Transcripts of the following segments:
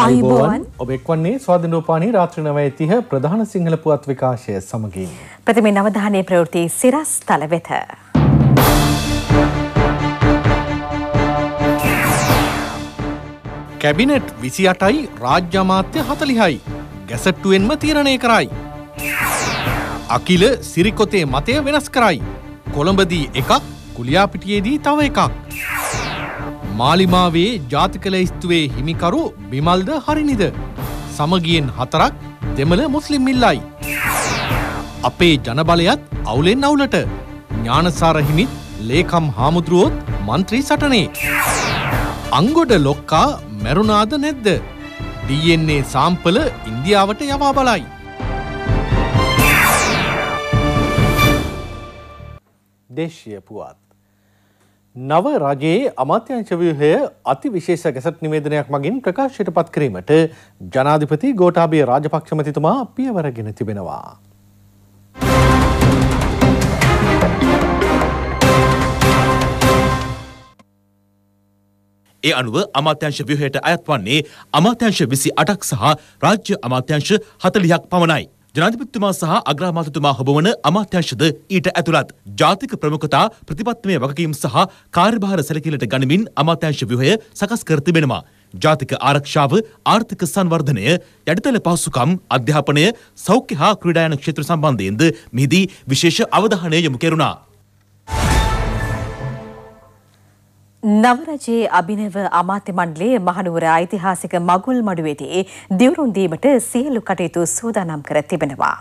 අයිබෝන් ඔබ එක්වන්නේ ස්වාධන රූපානී රාත්‍රී නවයතිහ ප්‍රධාන සිංහල පුවත් විකාශය සමගින්. ප්‍රතිමේ නවධානය ප්‍රවෘති සිරස් තල වෙත. කැබිනට් විසි අටයි රාජ්‍යමාත්‍ය හතලිහයි. ගැසට්ටුවෙන්ම තීරණය කරයි. අකිල සිරිකොතේ මතය වෙනස් කරයි. කොළඹදී එකක් කුලියාපිටියේදී තව එකක්. මාලිමාවේ ජාතිකලයිස්තුවේ හිමිකරු බිමල්ද හරිනිද. සමගියෙන් හතරක් දෙමළ මුස්ලිම් මිල්ලයි. අපේ ජනබලයත් අවුලෙන් අවුලට ඥානසාර හිමිත් ලේකම් හාමුදුරුවොත් මන්ත්‍රී සටනේ. අංගොඩ ලොක්කා මැරුණාද නැද්ද. DNA සාම්පල ඉන්දියාවට යවා බලයි. දේශය පුවත්. නව රජයේ අමාත්‍යංශ ව්‍යුහය අතිවිශේෂ ගැසට් නිවේදනයක් මගින් ප්‍රකාශයට පත් කිරීමට ජනාධිපති ගෝඨාභය රාජපක්ෂ මැතිතුමා පියවරගෙන තිබෙනවා. ඒ අනුව අමාත්‍යංශ ව්‍යුහයට අයත් වන්නේ අමාත්‍යංශ 28ක් සහ රාජ්‍ය අමාත්‍යංශ 40ක් පමණයි. ජනාධිපතිතුමා සහ අග්‍රාමාත්‍යතුමා හොබවන අමාත්‍යංශද ඊට ඇතුළත් ජාතික ප්‍රමුඛතා ප්‍රතිපත්තිමය වගකීම් සහ කාර්යභාර සැලකිල්ලට ගනිමින් අමාත්‍යංශ ව්‍යුහය සකස් කර තිබෙනවා. ජාතික ආරක්ෂාව ආර්ථික සංවර්ධනය යටිතල පහසුකම් අධ්‍යාපනය සෞඛ්‍ය හා ක්‍රීඩායන ක්ෂේත්‍ර සම්බන්ධයෙන්ද මෙහිදී විශේෂ අවධානය යොමු කෙරුණා. නවරජයේ අභිනව අමාත්‍ය මණ්ඩලයේ මහනුවර ඓතිහාසික මගුල් මඩුවේදී දිවුරුම් දීමට සියලු කටයුතු සූදානම් කර තිබෙනවා.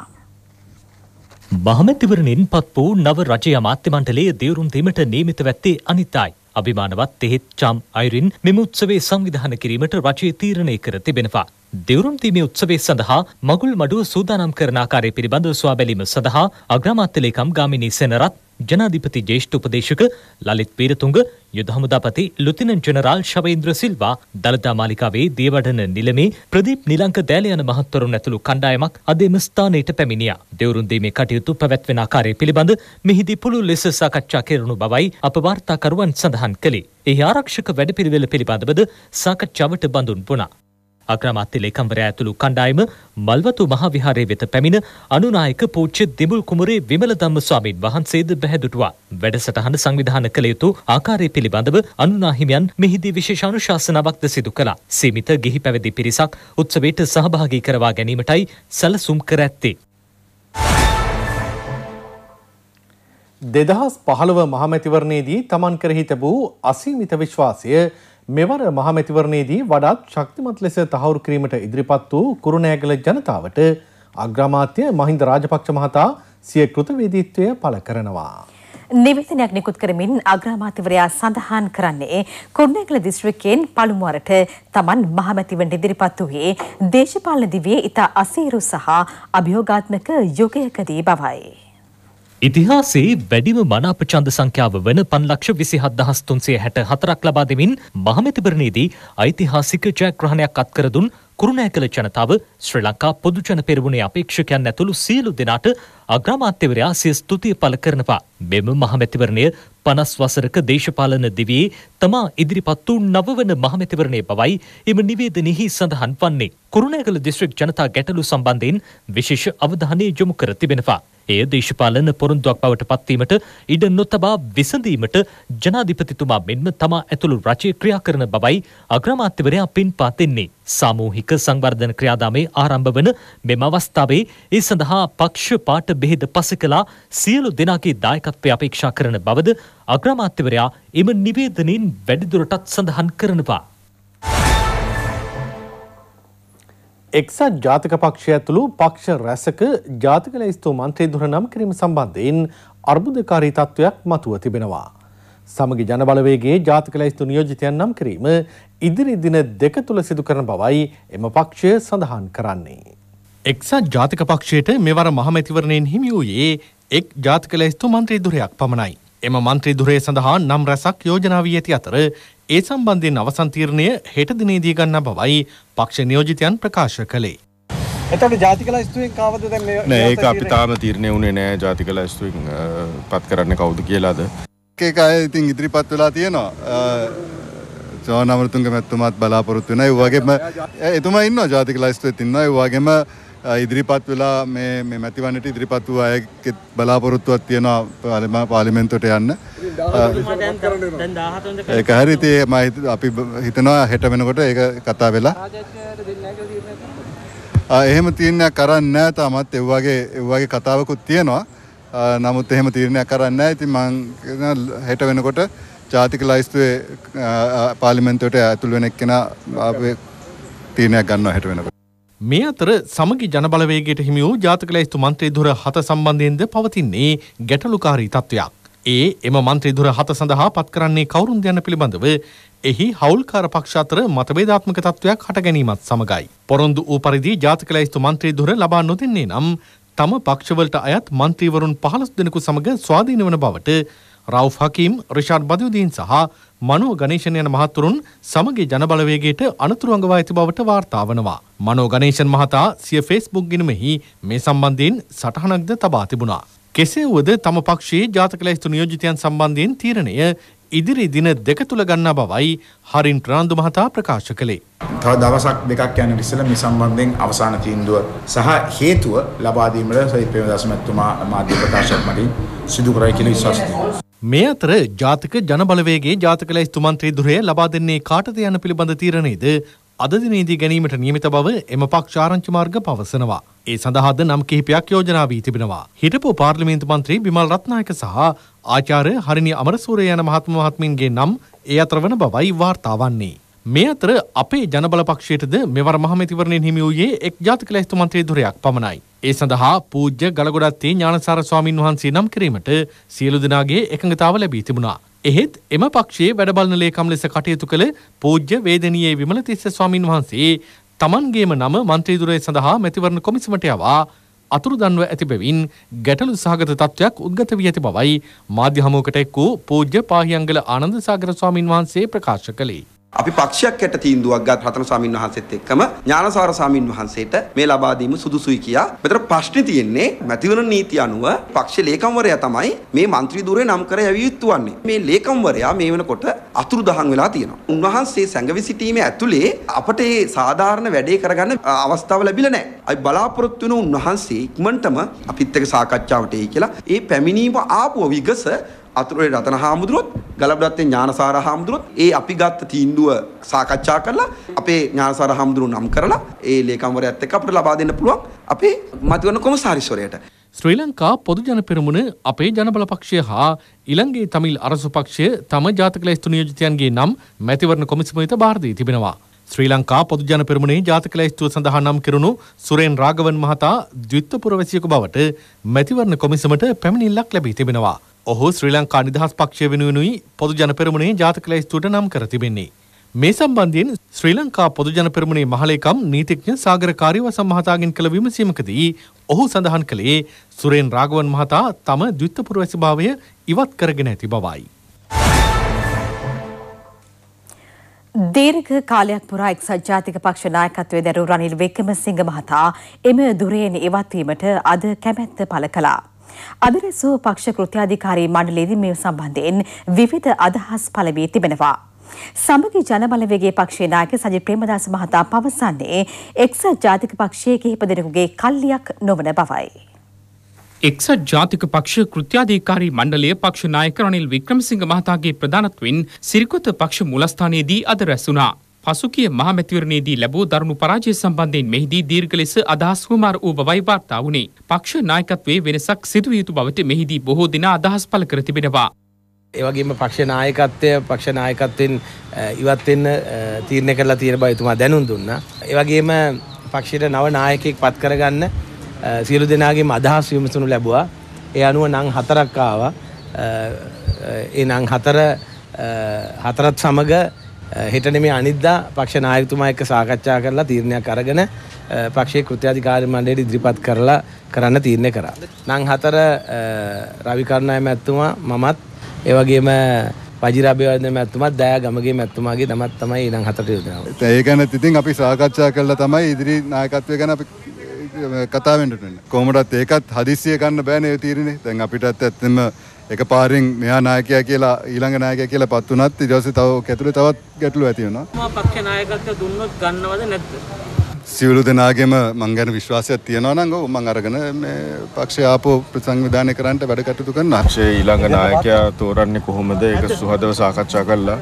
බහමැතිවරණින් පත් වූ නව රජයේ අමාත්‍ය මණ්ඩලයේ දිවුරුම් දීමට නියමිත වෙත්තේ අනිතයි. අභිමානවත් එහෙත් චම් අයුරින් මෙම උත්සවයේ සංවිධාන කිරීමට රජය තීරණය කර තිබෙනවා. දෙවරුම් තීමේ උත්සවය සඳහා මගුල් මඩුව සූදානම් කරන ආකාරය පිළිබඳව සොයා බැලීම සඳහා අග්‍රාමාත්‍ය ලේකම් ගාමිණී සෙනරත් ජනාධිපති ජේෂ්ඨ උපදේශක ලලිත් පීරතුංග යුද හමුදාපති ලුතිනන් ජනරාල් ශවේන්ද්‍ර සිල්වා දළදා මාලිකාවේ දේවඩන නිලමේ ප්‍රදීප් නිලංක දෑල යන මහත්වරුන් ඇතුළු කණ්ඩායමක් අද එම ස්ථානයට පැමිණියා. දෙවරුන් දීමේ කටයුතු පැවැත්වෙන ආකාරය පිළිබඳ මෙහිදී පුළුල් ලෙස සාකච්ඡා කෙරුණු බවයි අප වාර්තාකරුවන් සඳහන් කළේ. එහි ආරක්ෂක වැඩපිළිවෙල පිළිබඳවද සාකච්ඡාවට බඳුන් වුණා. අග්‍රාමාත්‍ය ලේකම්වරයා ඇතුළු කණ්ඩායම මල්වතු මහාවිහාරය වෙත පැමිණ අනුනායක පූච්ච දෙමුල් කුමරේ විමල ධම්ම ස්වාමීන් වහන්සේද බැහැදුටුවා. වැඩසටහන සංවිධාන කළ යුතු ආකාරය පිළිබඳව අනුනාහිමියන් මෙහිදී විශේෂානුශාසනාවක්ද සිදු කළා. සීමිත ගිහි පැවිදි පිරිසක් උත්සවයට සහභාගී කරවා ගැනීමටයි සැලසුම් කර ඇත්තේ. දෙදහස් පහළව මහමැතිවරණයේදී තමන් කරහි තැබූ අසීමිත විශ්වාසය මෙවර මහමැතිවරණයේදී වඩාත් ශක්තිමත් ලෙස තහවුරු කිරීමට ඉදිරිපත් වූ කුරුණෑගල ජනතාවට අග්‍රාමාත්‍ය මහින්ද රාජපක්ෂ මහතා සිය කෘතවේදීත්වය පළ කරනවා. නිවේදනයක් නිකුත් කරමින් අග්‍රාමාත්‍යවරයා සඳහන් කරන්නේ කුරුණෑගල දිස්ත්‍රික්කයෙන් පළමුවරට තමන් මහමැතිවරණ ඉදිරිපත් වූයේ දේශපාලන දිවියේ ඉතා අසීරු සහ අභියෝගාත්මක යුගයකදී බවයි. ඉතිහාසේ වැඩිම මනාපචන්ද සංඛ්‍යාව වන පන්ලක්ෂ විසිහත් දහස් තුන්සේ හැට හතරක් ලබා දෙමින් මහමැතිබරණයේදී ඓතිහාසික ජයග්‍රහණයක් අත්කර දුන් කුරුණෑ කළ ජනතාව ශ්‍රී ලංකා පොදුජන පෙරමුණේ අපේක්ෂකයන් ඇතුළු සියලු දෙනාට අග්‍රාමාත්‍යවරයා සිය ස්තුතිය පළ කරනවා. මෙම මහමැතිවරණය පනස් වසරක දේශපාලන දිවියේ තමා ඉදිරිපත් වූ නවවන මහමැතිවරණය බවයි එම නිවේදනයෙහි සඳහන් වන්නේ. කුරුණෑගල දිස්ත්‍රික් ජනතා ගැටලු සම්බන්ධයෙන් විශේෂ අවධානය යොමු කර තිබෙනවා. එය දේශපාලන පොරොන්දුවක් බවට පත්වීමට ඉඩ නොතබා විසඳීමට ජනාධිපතිතුමා මෙන්ම තමා ඇතුළු රජය ක්‍රියා කරන බවයි අග්‍රමාත්‍යවරයා පින්පා දෙන්නේ. සාමූහික සංවර්ධන ක්‍රියාදාමේ ආරම්භ වන මෙම අවස්ථාවේ ඒ සඳහා පක්ෂපාට බෙහෙද පසකලා සියලු දෙනාගේ දායකත්වය අපේක්ෂා කරන බවද අග්‍රමාත්‍යවරයා එම නිවේදනින් වැඩිදුරටත් සඳහන් කරනවා. එක්සත් ජාතික පක්ෂය ඇතුළු පක්ෂ රැසක ජාතික ලැයිස්තු මන්ත්‍රීදුර නම් කිරීම සම්බන්ධයෙන් අර්බුදකාරී තත්ත්වයක් මතුව තිබෙනවා. සමග ජනබලවේගේ ජාතික ලැයිස්තු නියෝජිතයන් නම් කිරීම ඉදිරි දින දෙක තුළ සිදු කරන බවයි එම පක්ෂය සඳහන් කරන්නේ. එක්සත් ජාතික පක්ෂයට මෙවර මහමැතිවරණයෙන් හිමි වූයේ එක් ජාතික ලැයිස්තු මන්ත්‍රීදුරයක් පමණයි. එම මන්ත්‍රී දුරේ සඳහා නම් රැසක් යෝජනා වී ඇති අතර ඒ සම්බන්ධයෙන් අවසන් තීරණය හෙට දිනේදී ගන්න බවයි පක්ෂ නියෝජිතයන් ප්‍රකාශ කළේ. එතකොට ජාතික ලැයිස්තුවෙන් කවද දැන් මේ නෑ ඒක අපි තාම තීරණය වුණේ නෑ ජාතික ලැයිස්තුවෙන් පත් කරන්න කවුද කියලාද. ඒක අය ඉතින් ඉදිරිපත් වෙලා තියෙනවා. ජෝනමරතුංග මැතිතුමාත් බලාපොරොත්තු වෙනවා. ඒ වගේම එතුමා ඉන්නවා ජාතික ලැයිස්තුවෙත් ඉන්නවා. ඒ වගේම ඉදිරිපත් වෙලා මේ මැතිවන්නට ඉදිරිපත් වූ අයත් බලාපොරොත්තුවක් තියෙනවා පාලම පාලිමෙන්තුවට යන්න. ඒක හරි ඉතින් මම අපි හිතනවා හෙට වෙනකොට ඒක කතා වෙලා. එහෙම තීරණයක් කරන්නේ නැහැ තාමත් ඒ වගේ ඒ වගේ කතාවකුත් තියෙනවා. නමුත් එහෙම තීරණයක් කරන්නේ නැහැ. ඉතින් මම හෙට වෙනකොට ජාතික ලයිස්තුවේ පාර්ලිමේන්තුවට ඇතුළු වෙන එක්කෙනා තීරණයක් ගන්නවා හෙට වෙනකොට. මේ අතර සමගි ජනබලවේගයට හිමි වූ ජාතික ලැයිස්තු මන්ත්‍රී දුර හත සම්බන්ධයෙන්ද පවතින්නේ ගැටලුකාරී තත්ත්වයක්. ඒ එම මන්ත්‍රී දුර හත සඳහා පත් කරන්නේ කවුරුන්ද යන පිළිබඳව එහි හවුල්කාර පක්ෂ අතර මතභේදාත්මක තත්ත්වයක් හට ගැනීමත් සමගයි. පොරොන්දු වූ පරිදි ජාතික ලැයිස්තු මන්ත්‍රී දුර ලබා නොදෙන්නේ නම් තම පක්ෂවලට අයත් මන්ත්‍රීවරුන් 15 දෙනෙකු සමග ස්වාධීන වන බවට රව් හකීම් රිෂාඩ් බදයුදීන් සහ මනෝ ගනේෂණ යන මහත්තුරුන් සමගේ ජනබලවේගේට අනතුරු අඟවා ඇති බවට වාර්තාාවනවා. මනෝ ගනේෂන් මහතා සිය ෆෙස්බුක් ගිනුමෙහි මේ සම්බන්ධයෙන් සටහනක්ද තබා තිබුණා. කෙසේ වුවද තම පක්ෂයේ ජාතක ලැස්තු නියෝජිතයන් සම්බන්ධයෙන් තීරණය ඉදිරි දින දෙක තුළ ගන්නා බවයි හරින් ප්‍රාන්දු මහතා ප්‍රකාශ කළේ. තව දවසක් දෙකක් යන ඉස්සෙල්ලා මේ සම්බන්ධයෙන් අවසාන තීන්දුව සහ හේතුව ලබා දීමට සෛත් ප්‍රේමදාස මහත්මයා මාධ්‍ය ප්‍රකාශයක් මගින් සිදු කරයි කියලා විශ්වාස මේ අතර ජාතික ජනබලවේගේ ජාතික ලැයිස්තු මන්ත්‍රී ධුරය ලබා දෙන්නේ කාටද යන පිළිබඳ තීරණයද අද දිනේදී ගැනීමට නියමිත බව එම පක්ෂ ආරංචි මාර්ග පවසනවා. ඒ සඳහාද නම් කිහිපයක් යෝජනා වී තිබෙනවා. හිටපු පාර්ලිමේන්තු මන්ත්‍රී බිමල් රත්නායක සහ ආචාර්ය හරිනි අමරසූර යන මහත්ම මහත්මින්ගේ නම් ඒ අතර වන බවයි වාර්තා වන්නේ. මේ අතර අපේ ජනබල පක්ෂයටද මෙවර මහමැතිවරණයෙන් හිමි වූයේ එක් ජාතික ලැයිස්තු මන්ත්‍රී ධුරයක් පමණයි. ඒ සඳහා පූජ්‍ය ගලගොඩත්තේ ඥානසාර ස්වාමින් වහන්සේ නම් කිරීමට සියලු දෙනාගේ එකඟතාව ලැබී තිබුණා. එහෙත් එම පක්ෂයේ වැඩබලන ලේකම් ලෙස කටයුතු කළ පූජ්‍ය වේදනීයේ විමලතිස්ස ස්වාමින් වහන්සේ තමන්ගේම නම මන්ත්‍රීදුරය සඳහා මැතිවරණ කොමිසමට යවා අතුරුදන්ව ඇති බැවින් ගැටලු සහගත තත්ත්වයක් උද්ගත වී ඇති බවයි මාධ්‍ය හමුවකට එක් වූ පූජ්‍ය පාහියංගල ආනන්ද සාගර ස්වාමින් වහන්සේ ප්‍රකාශ කළේ. අපි පක්ෂයක් යට තීන්දුවක් ගත් රතන ස්වාමින් වහන්සේත් එක්කම ඥානසාර ස්වාමින් වහන්සේට මේ ලබා දීම සුදුසුයි කියා. මෙතන ප්‍රශ්නේ තියෙන්නේ මැතිවරණ නීති අනුව පක්ෂ ලේකම්වරයා තමයි මේ മന്ത്രി ධුරේ නම් කර යවිය යුතු වන්නේ. මේ ලේකම්වරයා මේ වෙනකොට අතුරුදහන් වෙලා තියෙනවා. උන්වහන්සේ සැඟවි සිටීමේ ඇතුලේ අපට මේ සාධාරණ වැඩේ කරගන්න අවස්ථාව ලැබිලා නැහැ. අපි බලාපොරොත්තු වෙන උන්වහන්සේ ඉක්මනටම අපිත් එක්ක සාකච්ඡාවට එයි කියලා ඒ පැමිණීම ආපුව විගස අතුරේ රතන හාමුදුරුවොත් ගලබ්ඩත්තේ ඥානසාර හාමුදුරුවොත් ඒ අපි ගත්ත තීන්දුව සාකච්ඡා කරලා අපේ ඥානසාර හාමුදුරුව නම් කරලා ඒ ලේකම්වරයත් එක්ක අපිට ලබා දෙන්න පුළුවන් අපේ මතිවරණ කොමසාරිස්වරයට ශ්‍රී ලංකා පොදුජන පෙරමුණ අපේ ජනබල පක්ෂය හා ඉලංගේ තමිල් අරසු පක්ෂය තම ජාතික ලැයිස්තු නියෝජිතයන්ගේ නම් මැතිවරණ කොමිසමයට බාර දී තිබෙනවා. ශ්‍රී ලංකා පොදුජන පෙරමුණේ ජාතික ලැයිස්තුව සඳහා නම් කෙරුණු සුරෙන් රාගවන් මහතා ද්විත්ව පුරවැසියෙකු බවට මැතිවරණ කොමිසමට පැමිණිල්ලක් ලැබී තිබෙනවා. ඔහු ශ්‍රී ලංකා නිදහස් පක්ෂය වෙනුවෙනුයි පොදුජන පෙරමුණේ ජාතික ලැයිස්තුවට නම් කර තිබෙන්නේ. මේ සම්බන්ධයෙන් ශ්‍රී ලංකා පොදුජන පෙරමුණේ මහලේකම් නීතිඥ සාගරකාරීව සම්මහතාගෙන් කළ විමසීමකදී ඔහු සඳහන් කළේ සුරේන් රාගවන් මහතා තම ද්විත්වපුර වැසිභාවය ඉවත් කරගෙන ඇති බවයි. දීර්ඝ කාලයක් පුරා එක්සත් ජාතික පක්ෂ නායකත්වයේ දැරූ රනිල් වික්‍රමසිංහ මහතා එම දුරේන ඉවත්වීමට අද කැමැත්ත පළ කළා. අද රැසූ පක්ෂ කෘත්‍යාධිකාරී මණ්ඩලයේදී මේ සම්බන්ධයෙන් විවිධ අදහස් පළ වී තිබෙනවා. සමගි ජනබලවේගයේ පක්ෂයේ නායක සජිත් ප්‍රේමදාස මහතා පවසන්නේ එක්සත් ජාතික පක්ෂයේ කිහිප දෙනෙකුගේ කල්ලියක් නොවන බවයි. එක්සත් ජාතික පක්ෂ කෘත්‍යාධිකාරී මණ්ඩලය පක්ෂ නායක රනිල් වික්‍රමසිංහ මහතාගේ ප්‍රධානත්වෙන් සිරිකොත පක්ෂ මුලස්ථානයේදී අද රැසුණා. පසුකිය මහමැතිවරණයේදී ලැබූ දරුණු පරාජය සම්බන්ධයෙන් මෙහිදී දීර්ඝ ලෙස අදහස් හුමාර වූ බවයි වාර්තා වුණේ. පක්ෂ නායකත්වයේ වෙනසක් සිදු යුතු බවට මෙහිදී බොහෝ දෙනා අදහස් පළ කර තිබෙනවා. ඒවගේම පක්ෂ නායකත්වය පක්ෂ නායකත්වයෙන් ඉවත් වෙන්න තීරණය කරලා තියෙන බව එතුමා දැනුම් දුන්නා. ඒ වගේම පක්ෂයට නව නායකයෙක් පත් කරගන්න සියලු දෙනාගේම අදහස් විමසනු ලැබුවා. ඒ අනුව නම් හතරක් ආවා. ඒ නම් හතර හතරත් සමග හෙට නෙමේ අනිද්දා පක්ෂ නායකතුමා එක්ක සාකච්ඡා කරලා තීරණයක් අරගෙන පක්ෂයේ කෘත්‍යාධිකාරී මණ්ඩලයට ඉදිරිපත් කරලා කරන්න තීරණය කරා. නම් හතර රවි කරුණාය මැතිතුමා මමත් ඒ වගේම පජිරබයවද මැත්තුමත් දෑ ගමගේ මැත්තුමාගේ තමත් තමයි ඉනම් හතට යුදනාව ඒ ගැන ඉතින් අපි සාකච්ඡා කරලා තමයි ඉදිරි නායකත්වය ගැන අපි කතාාවෙන්ටටන්න කොමටත් ඒකත් හදිසිය ගන්න බෑනය තීරණේ දැන් අපිටත් ඇත්තම එක පාරින් මෙයා නායකයා කියලා ඊළඟ නායකයා කියලා පත් වුණත් ඊට පස්සේ තව කැතුලේ තවත් ගැටලු ඇති වෙනවා. මා පක්ෂ නායකත්ව දුන්නොත් ගන්නවද නැද්ද? සියලු දෙනාගේම මං ගැන විශ්වාසයක් තියෙනවා නම් ඔව් මං අරගෙන මේ පක්ෂය ආපෝ ප්‍රසංවිධානය කරන්නට වැඩ කටයුතු කරනවා. පක්ෂයේ ඊළඟ නායකයා තෝරන්නේ කොහොමද? ඒක සුහදව සාකච්ඡා කළා.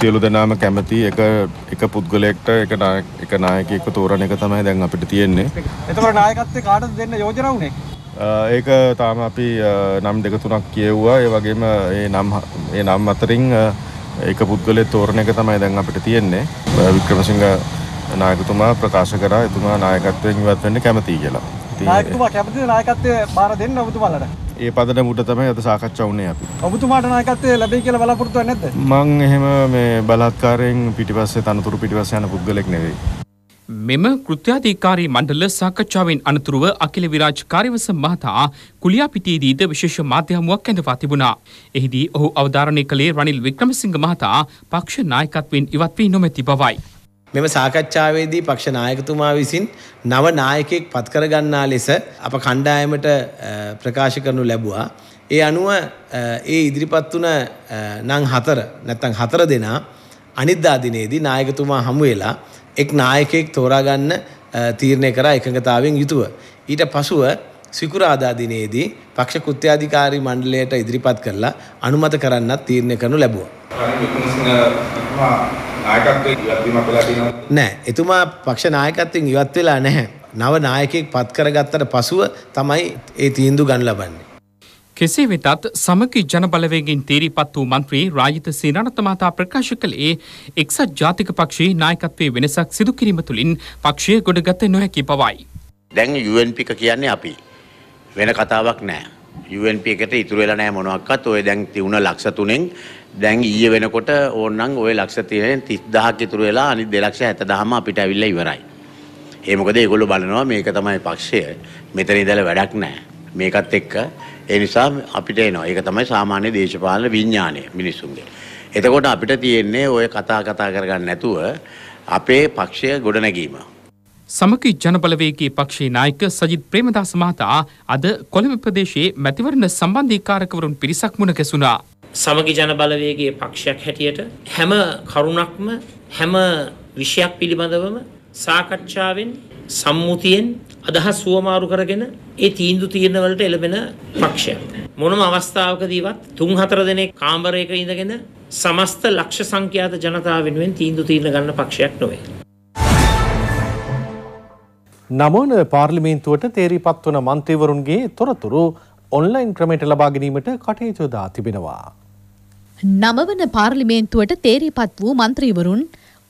සියලු දෙනාම කැමති එක එක පුද්ගලයෙක්ට එක එක නායකයෙක්ව තෝරන එක තමයි දැන් අපිට තියෙන්නේ. එතකොට නායකත්වය කාටද දෙන්න යෝජනා වුණේ? ඒක තාම අපි නම් දෙක තුනක් කියව්වා ඒ වගේම ඒ නම් ඒ නම් අතරින් ඒක පුද්ගලයේ තෝරණ එක තමයි දැන් අපිට තියෙන්නේ වික්‍රමසිංහ නායකතුමා ප්‍රකාශ කරා එතුමා නායකත්වයෙන් ඉවත් වෙන්න කැමතියි කියලා. නායකතුමා කැමතිද නායකත්වය බාර දෙන්න ඔබතුමාලට? ඒ පදන මුට තමයි අද සාකච්ඡා වුණේ අපි. ඔබතුමාට නායකත්වය ලැබෙයි කියලා බලාපොරොත්තු වෙන්නේ නැද්ද? මං එහෙම මේ බලහත්කාරයෙන් පිටිපස්සේ තනතුරු පිටිපස්සේ යන පුද්ගලෙක් නෙවෙයි. මෙම කෘත්‍යාධිකාරී මණ්ඩල සාකච්ඡාවෙන් අනතුරුව අකිල විරාජ් කාර්යවස මහතා කුලියාපිටියේදීද විශේෂ මාධ්‍ය හමුවක් ඇඳවා තිබුණා. එහිදී ඔහු අවධාරණය කළේ රනිල් වික්‍රමසිංහ මහතා පක්ෂ නායකත්වයෙන් ඉවත් වී නොමැති බවයි. මෙම සාකච්ඡාවේදී පක්ෂ නායකතුමා විසින් නව නායකයෙක් පත්කර ගන්නා ලෙස අප කණ්ඩායමට ප්‍රකාශ කරනු ලැබුවා. ඒ අනුව ඒ ඉදිරිපත් වුණ නම් හතර නැත්නම් හතර දෙනා අනිද්දා දිනේදී නායකතුමා හමු වෙලා එක් නායකයෙක් තෝරාගන්න තීරණය කරා එකඟතාවෙන් යුතුව. ඊට පසුව සිකුරාදා දිනේදී පක්ෂ කෘත්‍යාධිකාරී මණ්ඩලයට ඉදිරිපත් කරලා අනුමත කරන්නත් තීරණය කරනු ලැබුවා. නෑ එතුමා පක්ෂ නායකත්වයෙන් ඉවත් වෙලා නැහැ. නව නායකයෙක් පත් කරගත්තට පසුව තමයි ඒ තීන්දුව ගන්න ලබන්නේ. කෙසේ වෙතත් සමගි ජනබලවේගෙන් තීරීපත් වූ මන්ත්‍රී රාජිත සීනනත මහතා ප්‍රකාශ කළේ එක්සත් ජාතික පක්ෂයේ නායකත්වයේ වෙනසක් සිදු කිරීම තුළින් පක්ෂය ගොඩගත නොහැකි බවයි. දැන් UNP එක කියන්නේ අපි වෙන කතාවක් නෑ. UNP එකට ඉතුරු වෙලා නෑ මොනවක්වත්. ඔය දැන් තියුණ ලක්ෂ තුනෙන් දැන් ඊයේ වෙනකොට ඕනනම් ওই ලක්ෂ තියෙන 30000ක් ඉතුරු වෙලා අනිත් 270000ම අපිට අවිල්ලා ඉවරයි. ඒ මොකද ඒගොල්ලෝ බලනවා මේක තමයි පක්ෂය. මෙතන ඉඳලා වැඩක් නෑ. මේකත් එක්ක ඒ නිසා අපිට එනවා. ඒක තමයි සාමාන්‍ය දේශපාලන විඥානය මිනිසුන්ගේ. එතකොට අපිට තියෙන්නේ ඔය කතා කතා කරගන්න නැතුව අපේ පක්ෂය ගොඩනැගීම. සමකි ජනබලවේගේ පක්ෂේ නායක සජිත් ප්‍රේමදාස මහතා අද කොළඹ ප්‍රදේශයේ මැතිවරණ සම්බන්ධීකාරකවරුන් පිරිසක් මුණ ගැසුණා. සමගි ජනබලවේගේ පක්ෂයක් හැටියට හැම කරුණක්ම හැම විෂයක් පිළිබඳවම සාකච්ඡාවෙන් සම්මුතියෙන් අදහස් සුවමාරු කරගෙන ඒ තීන්දුව తీරන වලට එළඹෙන පක්ෂයක්. මොනම අවස්ථාවකදීවත් තුන් හතර දෙනෙක් කාමරයක ඉඳගෙන සමස්ත ලක්ෂ සංඛ්‍යාත ජනතාව වෙනුවෙන් තීන්දුව తీරන ගන්න පක්ෂයක් නොවේ. නමෝන පාර්ලිමේන්තුවට තේරිපත් වන මන්ත්‍රීවරුන්ගේ තොරතුරු ඔන්ලයින් ක්‍රමයට ලබා ගැනීමට කටයුතු දා තිබෙනවා. නමවන පාර්ලිමේන්තුවට තේරිපත් වූ මන්ත්‍රීවරුන්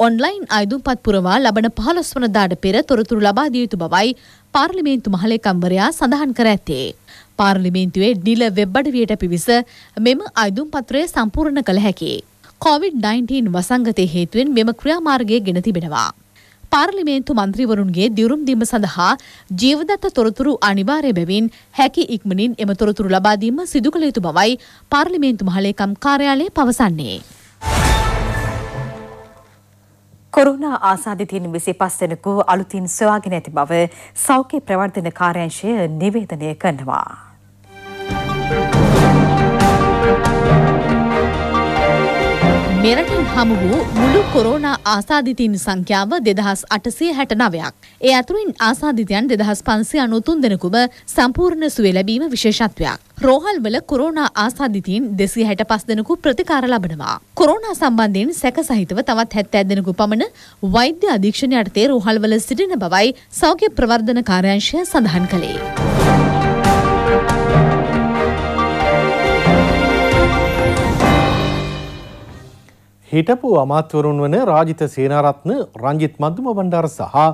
ඔන්ලයින් අයදුම්පත් පුරවා ලබන පහළොස්වනදාට පෙර තොරතුරු ලබා දිය යුතු බවයි පාර්ලිමේන්තු මහලේකම්වරයා සඳහන් කර ඇත්තේ. පාර්ලිමේන්තුවේ ඩිල වෙබ්බඩවියට පිවිස මෙම අයිදුම් පත්‍රය සම්පූර්ණ කළ හැකි. COොVID-19 වසංගතය හේතුවෙන් මෙම ක්‍රියාමාර්ගය ගෙන තිබෙනවා. පාර්ලිමේන්තු මන්ත්‍රීවරුන්ගේ දියුරුම් දීම සඳහා ජීවදත්ත තොරතුරු අනිවාර්ය බැවින් හැකි ඉක්මනින් එම තොරතුරු ලබාදීම සිදු කළ යුතු බවයි පාර්ලිමේන්තු මහලේකම් කාර්යාලය පවසන්නේ. කොරුණා ආසාධිතීන් විසි පස්සෙනකු අලුතින් සොයාගෙන ඇති බව සෞඛ්‍ය ප්‍රවර්ධන කාර්යංශය නිවේදනය කරනවා. මෙරටින් හමු වූ මුළු කොරෝනා ආසාධිතීන් සංඛ්‍යාව දෙදහස් අටසේ හැට නවයක්. ඒ අතුරින් ආසාධිතයන් දෙදහස් පන්සේ අනුතුන් දෙනකුම සම්පූර්ණ සුවේ ලැබීම විශේෂත්වයක්. රෝහල්වල කොරෝනා ආසාධිතීන් දෙසි හැට පස් දෙනකු ප්‍රතිකාර ලබනවා. කොරෝනා සම්බන්ධයෙන් සැක සහිතව තවත් හැත්තෑ දෙනකු පමණ වෛද්‍ය අධීක්ෂණ යටතේ රෝහල්වල සිටින බවයි සෞඛ්‍ය ප්‍රවර්ධන කාර්යංශය සඳහන් කළේ. හිටපු අමාත්‍යවරුන් වන රාජිත සේනාරත්න රංජිත් මධ්දුම බණ්ඩාර සහ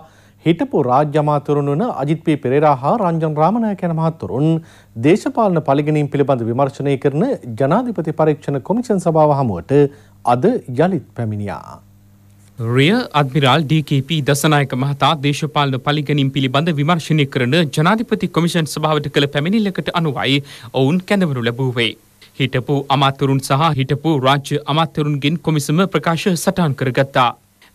හිටපු රාජ්‍ය අමාත්‍යවරුන් වන අජිත් පී පෙරේරා හා රංජන් රාමනායක යන මහත්වරුන් දේශපාලන පරිගණීම් පිළිබඳ විමර්ශනය කරන ජනාධිපති පරීක්ෂණ කොමිෂන් සභාව හමුවට අද යළිත් පැමිණියා. රිය අධමිරාල් DKP දසනායක මහතා දේශපාලන පලිගනින් පිළිබඳ විමර්ශනය කරන ජනාධිපති කොමිෂන් සභාවට කළ පැමිණිල්ලකට අනුවයි ඔවුන් කැඳවනු ලැබූවේ. හිටපු අමාත්‍යවරුන් සහ හිටපු රාජ්‍ය අමාත්‍යවරුන්ගෙන් කොමිසම ප්‍රකාශ සටහන් කරගත්තා.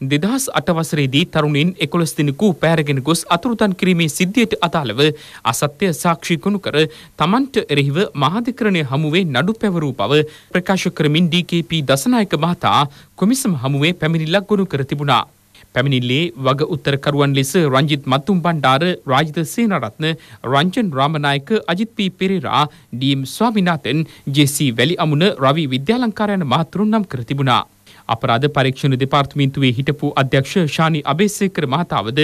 දෙදහස් අටවසරේදී තරුණින් එකොළොස් දිනකු පැරගෙන ගොස් අතුරුදන් කිරීමේ සිද්ධියට අදාළව අසත්‍ය සාක්ෂිකුණු කර තමන්ට එරෙහිව මහාධිකරණය හමුවේ නඩු පැවරූ බව ප්‍රකාශ කරමින් DKP දසනායක මහතා කොමිසම හමුවේ පැමිණිල්ලක් ගොනු කර තිබුණා. පැමිණිල්ලේ වග උත්තරකරුවන් ලෙස Ranjith Maddum Bandara Rajitha Senaratne Ranjan Ramanayake Ajith P Perera D M Swaminathan J C Weliamuna රවි විද්‍යාලංකාර යන මහතුරුන් නම් කර තිබුණා. අපරාධ පරීක්ෂණ දෙපාර්තමේන්තුවේ හිටපු අධ්‍යක්ෂ ශානි අබේසේකර මහතාවද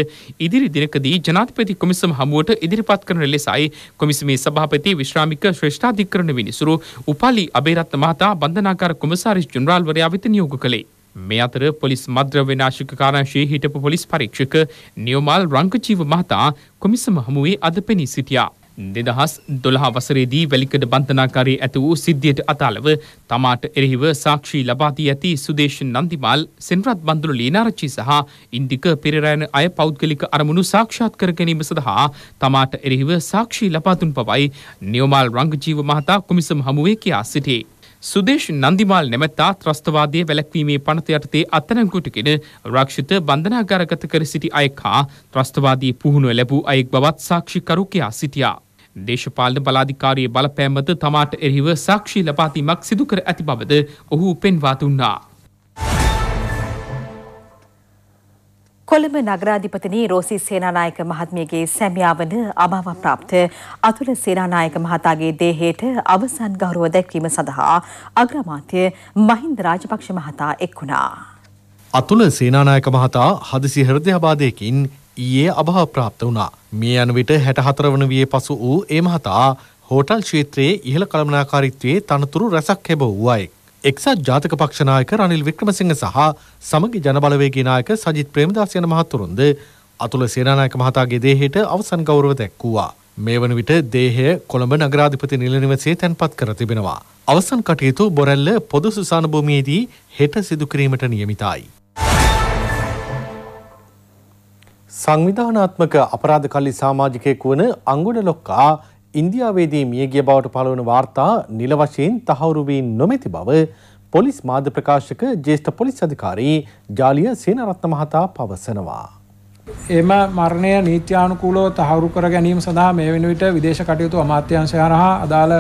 ඉදිරි දිනකදී ජනාධිපති කොමිසම හමුවට ඉදිරිපත් කරන ලෙසයි කොමිසමේ සභාපති විශ්‍රාමික ශ්‍රේෂ්ඨාධිකරණ විනිසුරු උපාලි අබේරත්න මහතා බන්ධනාගාර කොමසාරිස් ජනරාල්වරයා වෙත නියෝග කළේ. මේ අතර පොලිස් මද්‍රව්‍ය නාශක කාරාංශයේ හිටපු පොලිස් පරීක්ෂක නියෝමල් රංගජීව මහතා කොමිසම හමුවේ අද පෙනී සිටියා. දෙදහස් දොළහ වසරේදී වැලිකඩ බන්ධනාකාරී ඇති වූ සිද්ධියට අතාලව තමාට එරෙහිව සාක්ෂී ලබාදී ඇති සුදේශ නන්දිමාල් සෙන්රත් බන්දුරු ලීනාරච්චි සහ ඉන්දික පෙරරෑන අය පෞද්ගලික අරමුණු සාක්ෂාත් කර ගැනීම සඳහා තමාට එරෙහිව සාක්ෂී ලබාදුන් පවයි නියෝමල් රංගජීව මහතා කොමිසම හමුවේ කියා සිටේ. සුදේශ් නන්දිමාල් නැමැත්තා ත්‍රස්තවාදයේ වැළැක්වීමේ පනත යටතේ අත්අඩංගුවටගෙන ආරක්ෂිත බන්ධනාගාරගත කර සිටි අයෙක් හා ත්‍රස්තවාදී පුහුණුව ලැබූ අයෙක් බවත් සාක්ෂිකරු කියා සිටියා. දේශපාලන බලාධිකාරියේ බලපෑමද තමාට එරෙහිව සාක්ෂි ලබා දීමක් සිදු කර ඇති බවද ඔහු පෙන්වා දුන්නා. කොළඹ නගරාධිපතිනි රෝසි සේනානායක මහත්මියගේ සැමියා වන අභාව ප්‍රාප්ත අතුල සේනානායක මහතාගේ දේහයට අවසන් ගෞරව දැක්වීම සඳහා අග්‍රාමාත්‍ය මහින්ද රාජපක්ෂ මහතා එක් වුණා. අතුල සේනානායක මහතා හදිසි හෘදයාබාධයකින් ඊයේ අභාව ප්‍රාප්ත වුණා. මේ අනුව විට 64 වන වියේ පසු වූ ඒ මහතා හෝටල් ක්ෂේත්‍රයේ ඉහළ කළමනාකාරීත්වයේ තනතුරු රැසක් ලැබුවායි. එක්සත් ජාතක පක්ෂ නායක රනිල් වික්‍රමසිංහ සහ සමගි ජනබලවේගී නායක සජිත් ප්‍රේමදාස යන මහතුරුන්ද අතුල සේනානායක මහතාගේ දේහයට අවසන් ගෞරව දැක්වුවා. මේ වන විට දේහය කොළඹ නගරාධිපති නිලනිවසේ තැන්පත් කර තිබෙනවා. අවසන් කටයුතු බොරැල්ල පොදු සුසාන භූමියේදී හෙට සිදුකිරීමට නියමිතයි. සංවිධානාත්මක අපරාධ කල්ලි සාමාජිකයෙක් වන අංගුඩ ලොක්කා ඉන්දියාවේදී මියගිය බවට පළවන වාර්තා නිල වශයෙන් තහවුරු වී නොමැති බව පොලිස් මාධ්‍ය ප්‍රකාශක ජ්‍යෙෂ්ඨ පොලිස් අධිකාරී ජාලිය සේනරත්න මහතා පවසනවා. එම මරණය නීත්‍යානුකූලව තහවුරු කර ගැනීම සඳහා මේ වෙන විට විදේශ කටයුතු අමාත්‍යාංශය හරහා අදාළ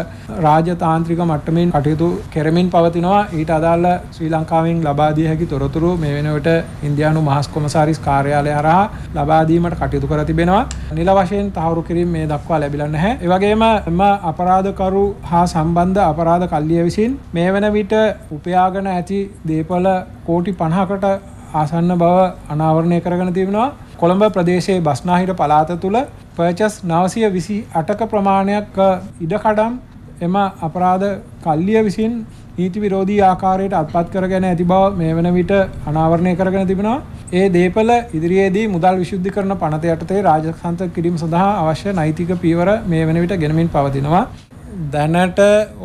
රාජතාන්ත්‍රික මට්ටමින් කටයුතු කෙරමින් පවතිනවා ඊට අදාළ ශ්‍රී ලංකාවෙන් ලබා දිය හැකි තොරතුරු මේ වෙන විට ඉන්දියානු මහස් කොමසාරිස් කාර්යාලය හරහා ලබා දීමට කටයුතු කර තිබෙනවා නිල වශයෙන් තහවුරු කිරීම මේ දක්වා ලැබිලා නැහැ ඒ වගේම එම අපරාධකරු හා සම්බන්ධ අපරාධ කල්ලිය විසින් මේ වෙන විට උපයාගෙන ඇති දේපල කෝටි 50කට ආසන්න බව අනාවරණය කරගෙන තිබෙනවා කොළඹ ප්‍රදේශයේ බස්නාහිර පළාත තුළ පර්චස් නවසය විසි අටක ප්‍රමාණයක් ඉඩකඩම් එම අපරාධ කල්ලිය විසින් නීති විරෝධී ආකාරයට අත්පත් කරගෙන ඇති බව මේ වන විට අනාවරණය කරගෙන තිබෙනවා. ඒ දේපල ඉදිරියේදී මුදල් විශුද්ධි කරන පනත යටතේ රාජසන්ත කිරීම සඳහා අවශ්‍ය නෛතික පීවර මේ වන විට ගෙනමින් පවතිනවා. දැනට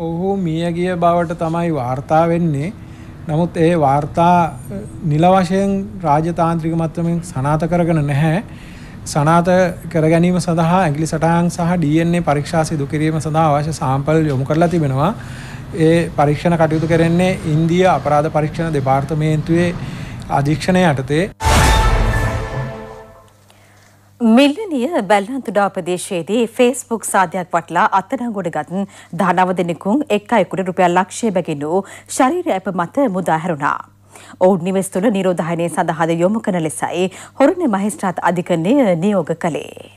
ඔහු මියගිය බවට තමයි වාර්තා වෙන්නේ. නමුත් ඒ වාර්තා නිල වශයෙන් රාජතාන්ත්‍රික මට්ටමින් සනාථ කරගෙන නැහැ. සනාථ කර ගැනීම සඳහා ඇඟිලි සටහන් සහ DNA පරීක්ෂා සිදු කිරීම සඳහා අවශ්‍ය සාම්පල් යොමු කරලා තිබෙනවා. ඒ පරීක්ෂණ කටයුතු කරන්නේ ඉන්දියා අපරාධ පරීක්ෂණ දෙපාර්තමේන්තුවේ අධීක්ෂණය යටතේ මිල්ලනිය බැල්ලන්තුඩා ප්‍රදේශයේදී ෆේස්බුක් සාධයක් වටලා අත්අඩංගුවට ගත් 19 දෙනෙකුන් එක් අයෙකුට රුපියල් ලක්ෂය බැගින් වූ ශරීර ඇප මත මුදා හැරුණා. ඔවුන් නිවෙස් තුළ නිරෝධායනය සඳහාද යොමු කරන ලෙසයි හොරණ මහේස්ත්‍රාත් අධිකරණය නියෝග කළේ.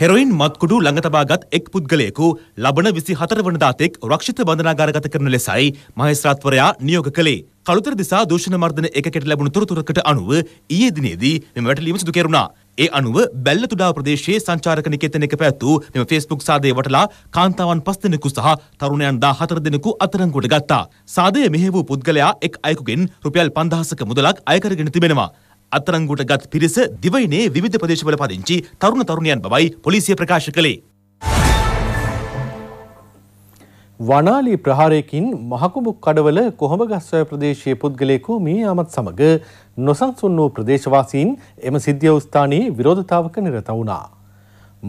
හෙරොයින් මත්කුඩු ළඟ තබාගත් එක් පුද්ගලයෙකු ලබන 24 වනදා තෙක් රක්ෂිත බන්ධනාගාරගත කරන ලෙසයි මහේස්ත්‍රාත්වරයා නියෝග කළේ. කළුතර දිසා දූෂණ මර්ධන එකකට ලැබුණු තොරතුරකට අනුව ඊයේ දිනේදී මෙම වැටලීම සිදු කෙරුණා. ඒ අනුව බැල්ලතුඩා ප්‍රදේශයේ සංචාරක නිකේතනයක පැවැත්වූ මෙම ෆේස්බුක් සාදය වටලා කාන්තාවන් පස් දෙනෙකු සහ තරුණයන් දා හතර දෙනෙකු අතරංගුවට ගත්තා. සාදය මෙහෙවූ පුද්ගලයා එක් අයකුගෙන් රුපියල් පන්දහසක මුදලක් අයකරගෙන තිබෙනවා. අතරංගුවට ගත් පිරිස දිවයිනේ විවිධ ප්‍රදේශවල පදිංචි තරුණ තරුණයන් බවයි පොලිසිය ප්‍රකාශ කළේ. වනාලි ප්‍රහාරයකින් මහකුඹු කඩවල කොහොඹ ගස්වැය ප්‍රදේශයේ පුද්ගලයෙකු මේ යාමත් සමග නොසන්සුන් වූ ප්‍රදේශවාසීන් එම සිද්ධිය ස්ථානයේ විරෝධතාවක නිරත වුණා.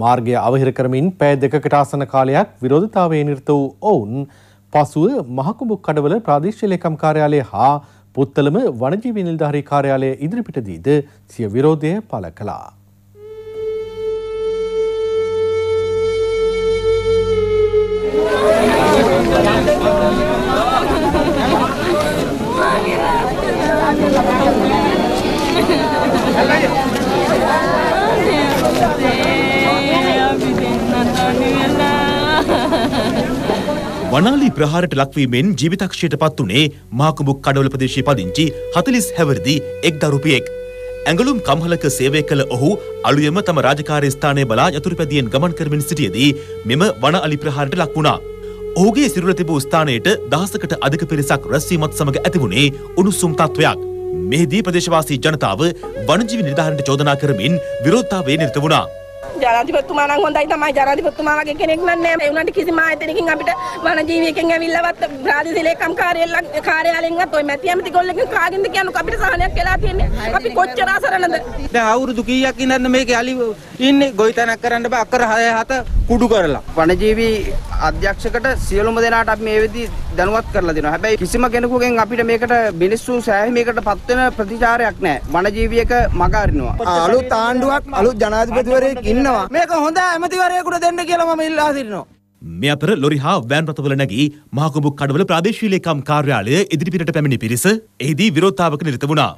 මාර්ගය අවහිර කරමින් පෑ දෙකකට ආසන කාලයක් විරෝධතාවයේ නිරත වූ ඔවුන් පසුව මහකුඹු කඩවල ප්‍රාදේශීය ලේකම් කාර්යාලය හා පුත්තලම වනජීවී නිලධාරී කාර්යාලය ඉදිරිපිටදීද සිය විරෝධය පළ කළා. වනාලි ප්‍රහාරට ලක්වීමෙන් ජීවිතක්ෂයට පත් වුණේ මාකුමුක් කඩවල ප්‍රදේශයේ පදිංචි හතලිස් හැවරදි එක් දරුපියෙක්. ඇඟලුම් කම්හලක සේවය කළ ඔහු අලුයම තම රාජකාරය ස්ථානය බලා යතුරුපැදියෙන් ගමන් කරමින් සිටියදී මෙම වන අලි ප්‍රහාරට ලක් වුණා. ඔහුගේ සිරුර තිබූ ස්ථානයට දහසකට අධික පිරිසක් රැස්වීමත් සමග ඇතිවුණේ උණුසුම් තත්ත්වයක්. මෙහිදී ප්‍රදේශවාසී ජනතාව වනජීවි නිර්ධාරණයට චෝදනා කරමින් විරෝධතාවය නිරත වුණා. ජනාධිපතිතුමා නම් හොඳයි තමයි ජනාධිපතිතුමා වගේ කෙනෙක් නම් නෑ. ඒ උනාට කිසිම ආයතනකින් අපිට වනජීවියකින් ඇවිල්ලවත් ප්‍රාදේශීය ලේකම් කාර්යාලයෙන් කාර්යාලයෙන්වත් ඔය මැති ඇමති ගොල්ලෙක්ගෙන් කාගෙන්ද කියන්නු අපිට සහනයක් වෙලා තියෙන්නේ. අපි කොච්චර අසරණද? දැන් අවුරුදු කීයක් ඉඳන්ද මේකේ අලි ඉන්නේ ගොවිතැනක් කරන්න බෑ අක්කර 6 7 කුඩු කරලා. වනජීවි අධ්‍යක්ෂකට සියලුම දෙනාට අපි මේ වෙද්දී දැනුවත් කරලා දෙනවා. හැබැයි කිසිම කෙනෙකුගෙන් අපිට මේකට මිනිස්සු සෑහීමකට පත් වෙන ප්‍රතිචාරයක් නැහැ. වනජීවියක මග අරිනවා. අලුත් ආණ්ඩුවක් අලුත් ජනාධිපතිවරයෙක් ඉන්න වෙනවා මේක හොඳ ඇමතිවරයෙකුට දෙන්න කියලා මම ඉල්ලා සිටිනවා මේ අතර ලොරි හා වෑන් රථවල නැගී මහකොඹුක් කඩවල ප්‍රාදේශීය ලේකම් කාර්යාලය ඉදිරිපිටට පැමිණි පිරිස එහිදී විරෝධතාවක නිරත වුණා.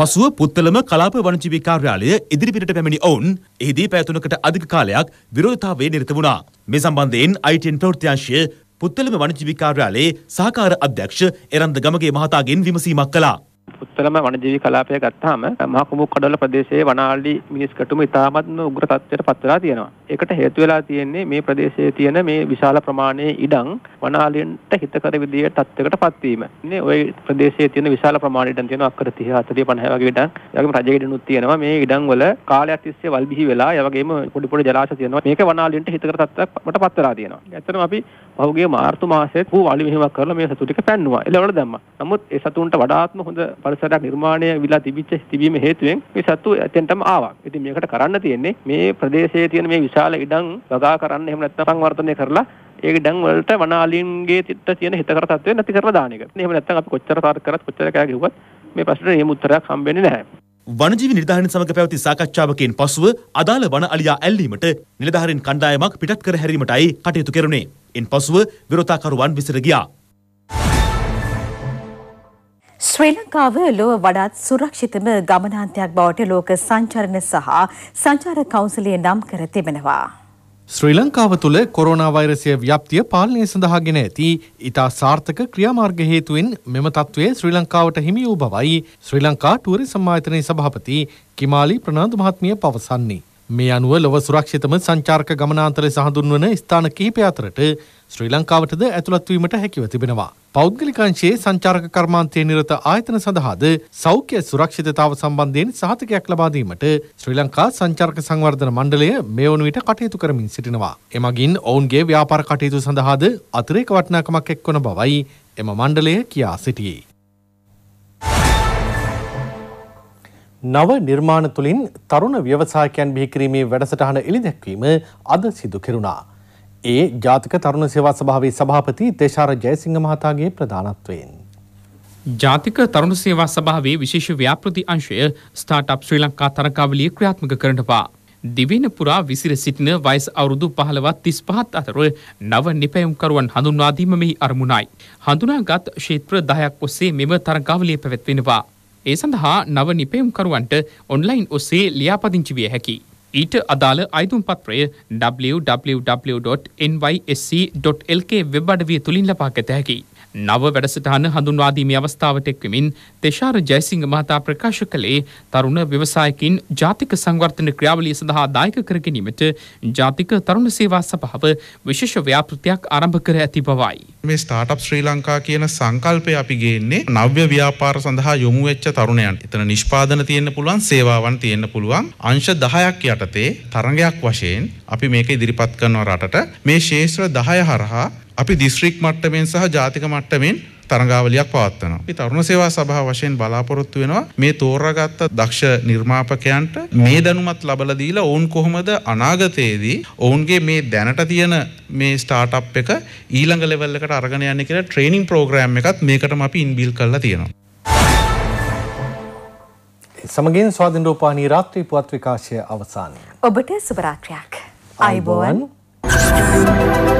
පසුව පුත්තලම කලාප වනජීවී කාර්යාලය ඉදිරිපිටට පැමිණි ඔවුන් එහිදී පැය තුනකට අධික කාලයක් විරෝධතාවයේ නිරත වුණා. මේ සම්බන්ධයෙන් ITN ප්‍රවෘත්තිංශය පුත්තලම වනජීවී කාර්යාලයේ සහකාර අධ්‍යක්ෂ එරන්ද ගමගේ මහතාගෙන් විමසීමක් කළා. උත්තරම වනජීවී කලාපය ගත්තාම මහකුඹුක් කඩවල ප්‍රදේශයේ වනාලි මිනිස් කටුම ඉතාමත්ම උග්‍ර තත්ත්වයට පත් වෙලා තියෙනවා. ඒකට හේතු වෙලා තියෙන්නේ මේ ප්‍රදේශයේ තියෙන මේ විශාල ප්‍රමාණයේ ඉඩම් වනාලෙන්ට හිතකර විදියට තත්ත්වයකටපත් වීම. ඉන්නේ ওই ප්‍රදේශයේ තියෙන විශාල ප්‍රමාණය ඉඩම් තියෙනවා අක්කර 30 40 50 වගේ ඉඩම්. ඒ වගේම රජයේ ඉඩනුත් තියෙනවා. මේ ඉඩම් වල කාලයක් තිස්සේ වල් බිහි වෙලා, ඒ වගේම පොඩි පොඩි ජලාශ තියෙනවා. මේක වනාලෙන්ට හිතකර තත්ත්වයකටපත් වෙලා තියෙනවා. ඇත්තටම අපි පහුගිය මාර්තු මාසයේ පූ වලි මෙහෙමක් කරලා මේ සතු ටික පැන්නුවා. එළවලු දැම්මා. නමුත් ඒ සතුන්ට වඩාත්ම හොඳ පරිසරයක් නිර්මාණය වෙලා තිබිච්ච තිබීම හේතුවෙන් මේ සතු එතෙන්ටම ආවා. ඉතින් මේකට කරන්න තියෙන්නේ මේ ප්‍රදේශයේ තියෙන මේ විශාල ඉඩම් වගා කරන්න එහෙම නැත්නම් සංවර්ධනය කරලා ඒ ඉඩම් වලට වනාලීන්ගේ තිත්ත තියෙන හිතකර තත්ත්වය නැති කරලා දාන එක. එහෙම නැත්නම් අපි කොච්චර කාර්ය කරත් කොච්චර කෑ ගිහුවත් මේ ප්‍රශ්නෙට නියම උත්තරයක් හම්බෙන්නේ නැහැ. වනජීවි නිර්ධාරණ සමග පැවති සාකච්ඡාවකෙන් පසුව අදාළ වන අලියා ඇල්ලීමට නිලධාරීන් කණ්ඩායමක් පිටත් කර හැරීමටයි කටයුතු කෙරුණේ. එන් පසුව විරෝධතාකරුවන් විසිර ගියා. ශ්‍රී ලංකාව ලොව වඩාත් සුරක්ෂිතම ගමනාන්තයක් බවට ලෝක සංචරණ සහ සංචාර කවුන්සිලය නම් කර තිබෙනවා. ශ්‍රී ලංකාව තුළ කොරෝනා වෛරසය ව්‍යප්තිය පාලනය සඳහාගෙන ඇති ඉතා සාර්ථක ක්‍රියාමාර්ග හේතුවෙන් මෙම තත්ත්වය ශ්‍රී ලංකාවට හිමි වූ බවයි ශ්‍රී ලංකා ටුවරි සම්මායතනයේ සභාපති කිමාලි ප්‍රනාන්දු මහත්මිය පවසන්නේ. මේ අනුව ලොව සුරක්ෂිතම සංචාර්ක ගමනාන්තරය සහඳුන්වන ස්ථාන කිහිපය අතරට ශ්‍රී ලංකාවටද ඇතුළත්වීමට හැකිව තිබෙනවා. පෞද්ගලිකංශයේ සංචාරක කර්මාන්තය නිරත ආයතන සඳහාද සෞඛ්‍ය සුරක්ෂිතතාව සම්බන්ධයෙන් සහතිකයක් ලබාදීමට ශ්‍රී ලංකා සංචාර්ක සංවර්ධන මණ්ඩලය මේ වනුවිට කටයුතු කරමින් සිටිනවා. එමගින් ඔවුන්ගේ ව්‍යාපාර කටයුතු සඳහාද අතරේක වටනාකමක් එක්වන බවයි එම මණ්ඩලය කියා සිටියේ. නව නිර්මාණ තුළින් තරුණ ව්‍යවසායකයන් බිහිකිරීමේ වැඩසටහන එළිදැක්වීම අද සිදු කෙරුණා. ඒ ජාතික තරුණ සේවා සභාවේ සභාපති තේශාර ජයසිංහ මහතාගේ ප්‍රධානත්වයෙන්. ජාතික තරුණ සේවා සභාවේ විශේෂ ව්‍යාපෘති අංශය ස්ටාර්ට්අප් ශ්‍රී ලංකා තරකාවලිය ක්‍රියාත්මක කරනවා. දිවින පුරා විසිර සිටින වයස් අවුරුදු 15වත් 35ත් අතර නව නිපැයුම්කරුවන් හඳුන්වා දීම මෙහි අරමුණයි. හඳුනාගත් ක්ෂේත්‍ර 10ක් ඔස්සේ මෙම තරකාවලිය පැවැත්වෙනවා. ඒ සඳහා නව නිපැයුම්කරුවන්ට ඔන්ලයින් ඔස්සේ ලියාපදිංචි විය හැකියි. ඊට අදාළ අයිතුම් පත්‍රය www.nysc.lk වෙබ් අඩවිය තුළින් ලබා ගත හැකියි. නව වැඩසටහන හඳුන්වාදීමේ අවස්ථාවට එක්වමින් තෙශාර ජයසිංහ මහතා ප්‍රකාශ කළේ තරුණ ව්‍යවසායකින් ජාතික සංවර්ධන ක්‍රියාවලිය සඳහා දායක කර ගැනීමට ජාතික තරුණ සේවා සභාව විශේෂ ව්‍යාපෘතියක් ආරම්භ කර ඇති බවයි. මේ ස්ටාර්ට්අප් ශ්‍රී ලංකා කියන සංකල්පය අපි ගේන්නේ නව්‍ය ව්‍යාපාර සඳහා යොමු වෙච්ච තරුණයන්. එතන නිෂ්පාදන තියෙන්න පුළුවන්, සේවාවන් තියෙන්න පුළුවන්. අංශ 10ක් යටතේ තරඟයක් වශයෙන් අපි මේක ඉදිරිපත් කරන රටට මේ ශේෂ්ත්‍ර 10 හරහා අපි දිස්ත්‍රික් මට්ටමෙන් සහ ජාතික මට්ටමෙන් තරගාවලියක් පවත්වනවා. අපි තරුණ සේවා සභාව වශයෙන් බලාපොරොත්තු වෙනවා මේ තෝරාගත්ත දක්ෂ නිර්මාපකයන්ට මේ දැනුමත් ලබලා දීලා ඔවුන් කොහොමද අනාගතයේදී ඔවුන්ගේ මේ දැනට තියෙන මේ ස්ටාර්ට්අප් එක ඊළඟ ලෙවල් එකට අරගෙන යන්නේ කියලා ට්‍රේනින් ප්‍රෝග්‍රෑම් එකත් මේකටම අපි ඉන්බිල් කරලා තියෙනවා. සමගින් ස්වාධීන රූපවාහිනී රාත්‍රී පුවත් විකාශය අවසන්. ඔබට සුබ රාත්‍රියක්. ආයුබෝවන්. Thank you.